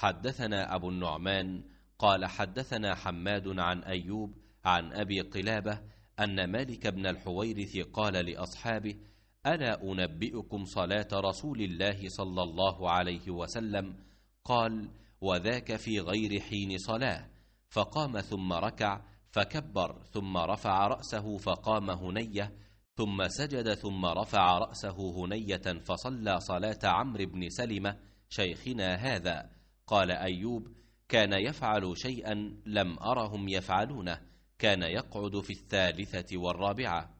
حدثنا أبو النعمان قال حدثنا حماد عن أيوب عن أبي قلابة أن مالك بن الحويرث قال لأصحابه ألا أنبئكم صلاة رسول الله صلى الله عليه وسلم قال وذاك في غير حين صلاة فقام ثم ركع فكبر ثم رفع رأسه فقام هنيه ثم سجد ثم رفع رأسه هنية فصلى صلاة عمرو بن سلمة شيخنا هذا قال أيوب كان يفعل شيئا لم أرهم يفعلونه كان يقعد في الثالثة والرابعة